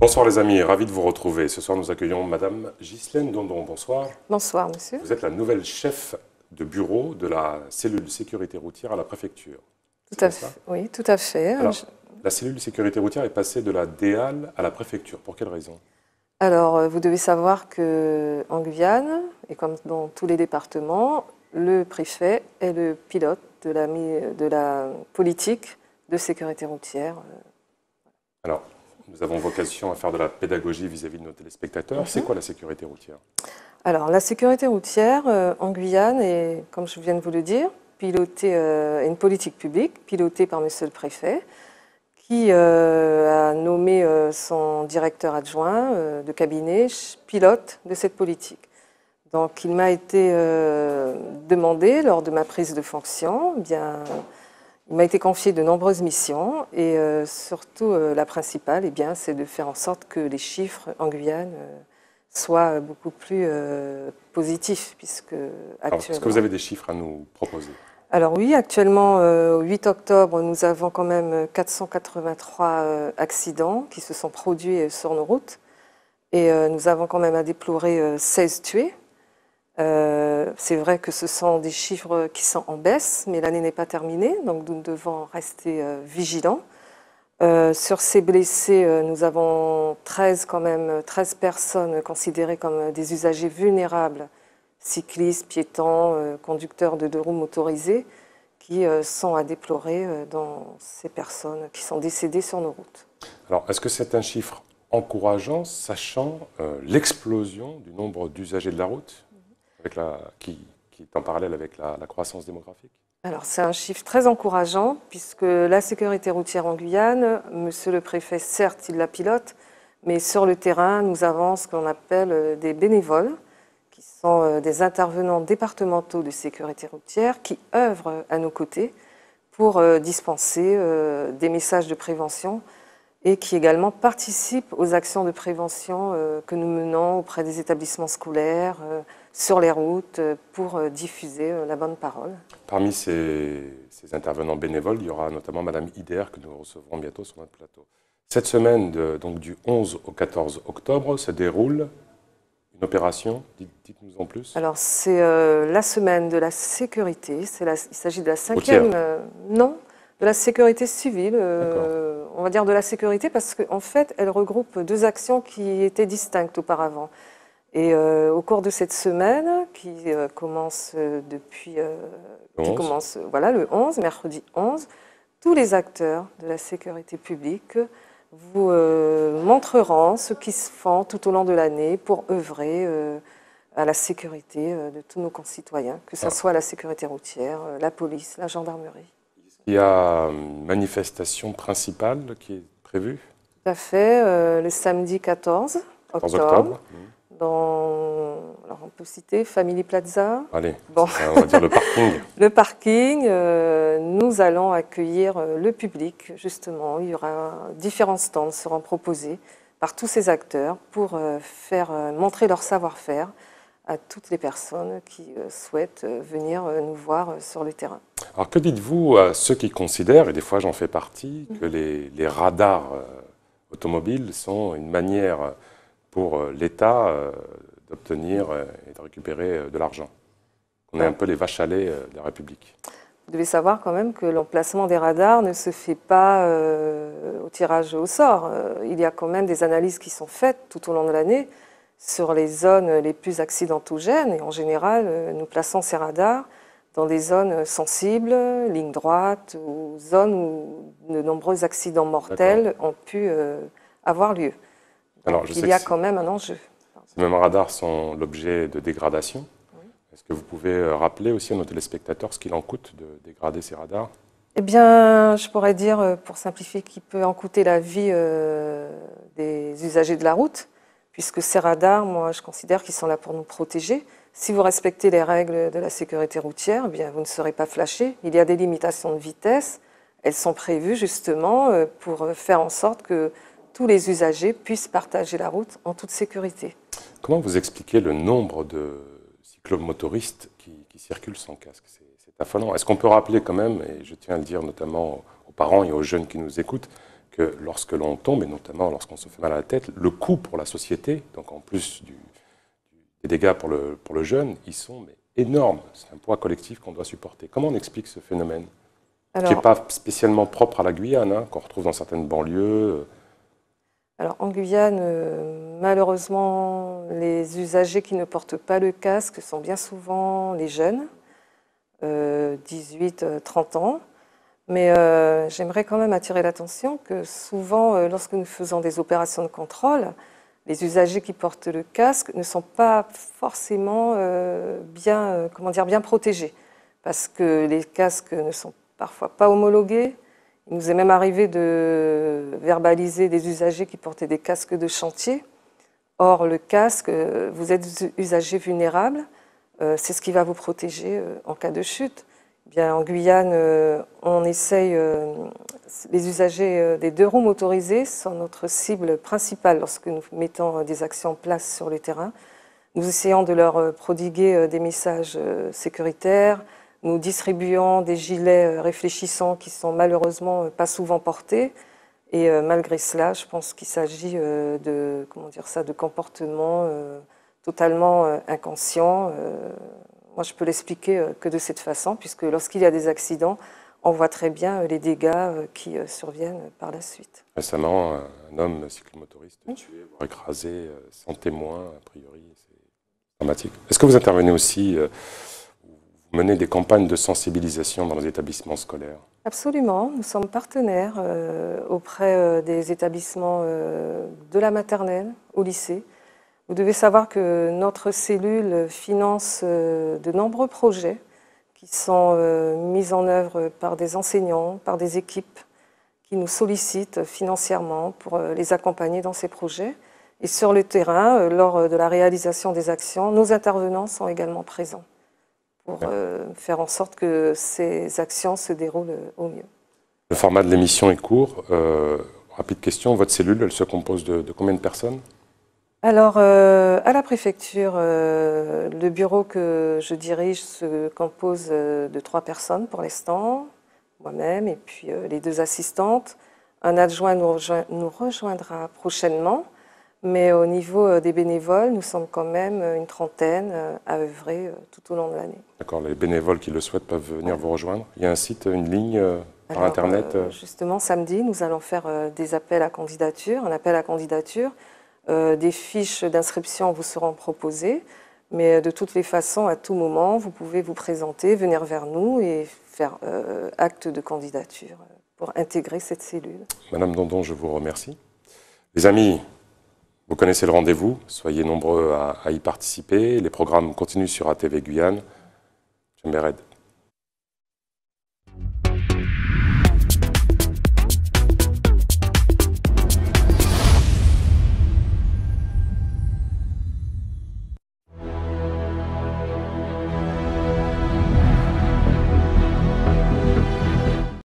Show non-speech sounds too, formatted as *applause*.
Bonsoir les amis, ravi de vous retrouver. Ce soir, nous accueillons Madame Ghislaine Dondon. Bonsoir. Bonsoir, monsieur. Vous êtes la nouvelle chef de bureau de la cellule sécurité routière à la préfecture. Tout à fait. Oui, tout à fait. La cellule sécurité routière est passée de la DEAL à la préfecture. Pour quelle raison Alors, euh, vous devez savoir que Guyane, et comme dans tous les départements, le préfet est le pilote de la, de la politique de sécurité routière. Euh. Alors, nous avons vocation à faire de la pédagogie vis-à-vis de nos téléspectateurs. C'est mhm. quoi la sécurité routière Alors, la sécurité routière euh, en Guyane est, comme je viens de vous le dire, pilotée, euh, une politique publique pilotée par M. le Préfet, qui euh, a nommé son directeur adjoint de cabinet pilote de cette politique. Donc, il m'a été demandé lors de ma prise de fonction, eh bien il m'a été confié de nombreuses missions et euh, surtout euh, la principale, eh bien, c'est de faire en sorte que les chiffres en Guyane euh, soient beaucoup plus positifs, puisque Est-ce que vous avez des chiffres à nous proposer Alors oui, actuellement, au 8 octobre, nous avons quand même 483 accidents qui se sont produits sur nos routes et nous avons quand même à déplorer 16 tués. Euh, c'est vrai que ce sont des chiffres qui sont en baisse, mais l'année n'est pas terminée, donc nous devons rester euh, vigilants. Euh, sur ces blessés, nous avons 13, quand même, 13 personnes considérées comme des usagers vulnérables, cyclistes, piétons, conducteurs de deux roues motorisées, qui sont à déplorer dans ces personnes qui sont décédées sur nos routes. Alors, est-ce que c'est un chiffre encourageant, sachant l'explosion du nombre d'usagers de la route qui, est en parallèle avec la, la croissance démographique alors c'est un chiffre très encourageant puisque la sécurité routière en Guyane, Monsieur le Préfet, certes, il la pilote, mais sur le terrain, nous avons ce qu'on appelle euh, des bénévoles, qui sont euh, des intervenants départementaux de sécurité routière, qui œuvrent à nos côtés pour euh, dispenser des messages de prévention et qui également participent aux actions de prévention que nous menons auprès des établissements scolaires, sur les routes euh, pour euh, diffuser euh, la bonne parole. Parmi ces, intervenants bénévoles, il y aura notamment Madame Ider que nous recevrons bientôt sur notre plateau. Cette semaine, donc du 11 au 14 octobre, se déroule une opération. Dites-nous en plus. Alors, c'est la semaine de la sécurité. il s'agit de la cinquième. non, de la sécurité civile. on va dire de la sécurité parce qu'en fait, elle regroupe deux actions qui étaient distinctes auparavant. Et euh, au cours de cette semaine, qui euh, commence euh, depuis, qui commence, voilà, le 11, mercredi 11, tous les acteurs de la sécurité publique vous montreront ce qui se font tout au long de l'année pour œuvrer à la sécurité de tous nos concitoyens, que ce soit la sécurité routière, la police, la gendarmerie. Il y a une manifestation principale qui est prévue Tout à fait, le samedi 14 octobre. Mmh dans, alors on peut citer Family Plaza. Allez, bon. on va dire le *laughs* parking. le parking, euh, nous allons accueillir euh, le public, justement. Il y aura différents stands seront proposés par tous ces acteurs pour euh, faire montrer leur savoir-faire à toutes les personnes qui souhaitent venir nous voir sur le terrain. Alors que dites-vous à ceux qui considèrent, et des fois j'en fais partie, que les, les radars automobiles sont une manière pour euh, l'État euh, d'obtenir euh, et de récupérer de l'argent. On est un peu les vaches à lait de la République. Vous devez savoir quand même que l'emplacement des radars ne se fait pas au tirage au sort. Il y a quand même des analyses qui sont faites tout au long de l'année sur les zones les plus accidentogènes. Et en général, nous plaçons ces radars dans des zones sensibles, lignes droites, ou zones où de nombreux accidents mortels ont pu avoir lieu il y a quand même un enjeu. Ces mêmes radars sont l'objet de dégradation. Est-ce que vous pouvez euh, rappeler aussi à nos téléspectateurs ce qu'il en coûte de dégrader ces radars Eh bien, je pourrais dire, euh, pour simplifier, qu'il peut en coûter la vie euh, des usagers de la route, puisque ces radars, moi, je considère qu'ils sont là pour nous protéger. Si vous respectez les règles de la sécurité routière, eh bien, vous ne serez pas flashé. Il y a des limitations de vitesse. Elles sont prévues justement pour faire en sorte que tous les usagers puissent partager la route en toute sécurité. Comment vous expliquez le nombre de cyclomotoristes qui, qui circulent sans casque C'est affolant. Est-ce qu'on peut rappeler quand même, et je tiens à le dire notamment aux parents et aux jeunes qui nous écoutent, que lorsque l'on tombe, et notamment lorsqu'on se fait mal à la tête, le coût pour la société, donc en plus du, des dégâts pour le, pour le jeune, ils sont énormes. C'est un poids collectif qu'on doit supporter. Comment on explique ce phénomène Qui n'est pas spécialement propre à la Guyane, hein, qu'on retrouve dans certaines banlieues. Euh, alors en Guyane, euh, malheureusement, les usagers qui ne portent pas le casque sont bien souvent les jeunes, 18-30 euh, euh, ans. Mais j'aimerais quand même attirer l'attention que souvent, lorsque nous faisons des opérations de contrôle, les usagers qui portent le casque ne sont pas forcément bien, comment dire, bien protégés, parce que les casques ne sont parfois pas homologués, il nous est même arrivé de verbaliser des usagers qui portaient des casques de chantier. Or, le casque, euh, vous êtes usager vulnérable, euh, c'est ce qui va vous protéger euh, en cas de chute. Eh bien, en Guyane, on essaye, les usagers des deux roues motorisées sont notre cible principale lorsque nous mettons des actions en place sur le terrain. Nous essayons de leur prodiguer des messages sécuritaires, nous distribuons des gilets euh, réfléchissants qui sont malheureusement euh, pas souvent portés. Et euh, malgré cela, je pense qu'il s'agit de comment dire ça, de comportements totalement inconscients. moi, je peux l'expliquer que de cette façon, puisque lorsqu'il y a des accidents, on voit très bien les dégâts qui surviennent par la suite. Récemment, un homme cyclomotoriste tué, écrasé, sans témoin, a priori, c'est dramatique. Est-ce que vous intervenez aussi mener des campagnes de sensibilisation dans les établissements scolaires Absolument. Nous sommes partenaires euh, auprès euh, des établissements euh, de la maternelle au lycée. Vous devez savoir que notre cellule finance de nombreux projets qui sont mis en œuvre par des enseignants, par des équipes qui nous sollicitent financièrement pour les accompagner dans ces projets. Et sur le terrain, lors de la réalisation des actions, nos intervenants sont également présents pour euh, faire en sorte que ces actions se déroulent euh, au mieux. Le format de l'émission est court. Euh, rapide question, votre cellule, elle se compose de, combien de personnes alors, à la préfecture, le bureau que je dirige se compose de trois personnes pour l'instant, moi-même et puis les deux assistantes. Un adjoint nous rejoindra prochainement. Mais au niveau euh, des bénévoles, nous sommes quand même euh, une trentaine euh, à œuvrer tout au long de l'année. D'accord, les bénévoles qui le souhaitent peuvent venir vous rejoindre. Il y a un site, une ligne par Internet Justement, samedi, nous allons faire des appels à candidature, un appel à candidature. des fiches d'inscription vous seront proposées. Mais de toutes les façons, à tout moment, vous pouvez vous présenter, venir vers nous et faire acte de candidature pour intégrer cette cellule. Madame Dondon, je vous remercie. Les amis, vous connaissez le rendez-vous, soyez nombreux à, y participer. Les programmes continuent sur ATV Guyane. J'aimerais...